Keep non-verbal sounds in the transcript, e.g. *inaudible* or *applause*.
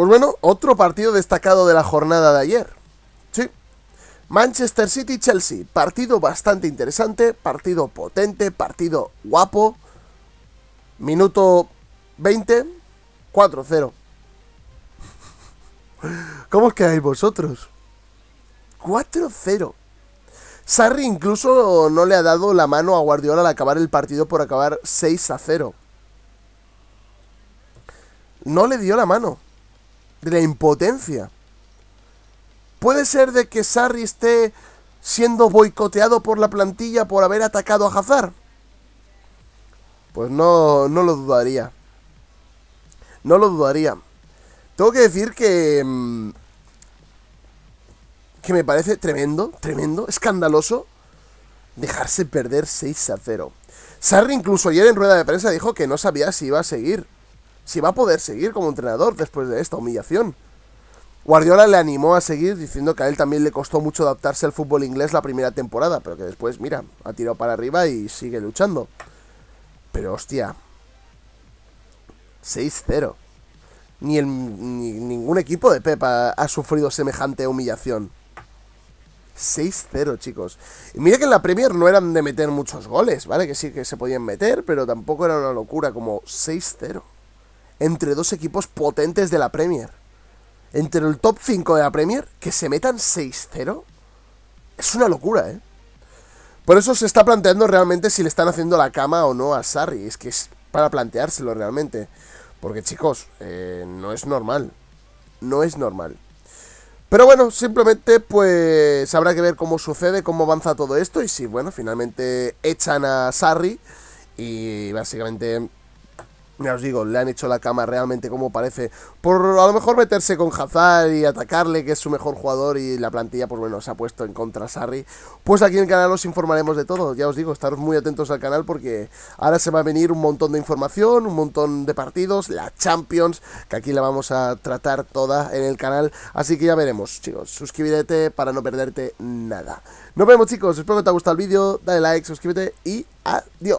Pues bueno, otro partido destacado de la jornada de ayer. Sí. Manchester City-Chelsea. Partido bastante interesante, partido potente, partido guapo. Minuto 20, 4-0. *laughs* ¿Cómo que hay vosotros? 4-0. Sarri incluso no le ha dado la mano a Guardiola al acabar el partido por acabar 6 a 0. No le dio la mano de la impotencia. Puede ser de que Sarri esté siendo boicoteado por la plantilla por haber atacado a Hazard. Pues no, no lo dudaría. No lo dudaría. Tengo que decir que... Mm, que me parece tremendo, tremendo, escandaloso dejarse perder 6 a 0. Sarri incluso ayer en rueda de prensa dijo que no sabía si iba a seguir si va a poder seguir como entrenador después de esta humillación. Guardiola le animó a seguir diciendo que a él también le costó mucho adaptarse al fútbol inglés la primera temporada, pero que después, mira, ha tirado para arriba y sigue luchando. Pero hostia, 6-0. Ni, el, ningún equipo de Pepa ha sufrido semejante humillación. 6-0, chicos. Y mira que en la Premier no eran de meter muchos goles, ¿vale? Que sí que se podían meter, pero tampoco era una locura como 6-0 entre dos equipos potentes de la Premier. Entre el top 5 de la Premier, que se metan 6-0. Es una locura, ¿eh? Por eso se está planteando realmente si le están haciendo la cama o no a Sarri. Es que es para planteárselo realmente. Porque chicos, eh, no es normal. No es normal. Pero bueno, simplemente pues habrá que ver cómo sucede, cómo avanza todo esto y si, bueno, finalmente echan a Sarri y básicamente ya os digo, le han hecho la cama realmente como parece. Por a lo mejor meterse con Hazard y atacarle, que es su mejor jugador y la plantilla, pues bueno, se ha puesto en contra Sarri. Pues aquí en el canal os informaremos de todo. Ya os digo, estaros muy atentos al canal porque ahora se va a venir un montón de información, un montón de partidos, la Champions, que aquí la vamos a tratar toda en el canal. Así que ya veremos, chicos. Suscríbete para no perderte nada. Nos vemos, chicos. Espero que te haya gustado el vídeo. Dale like, suscríbete y adiós.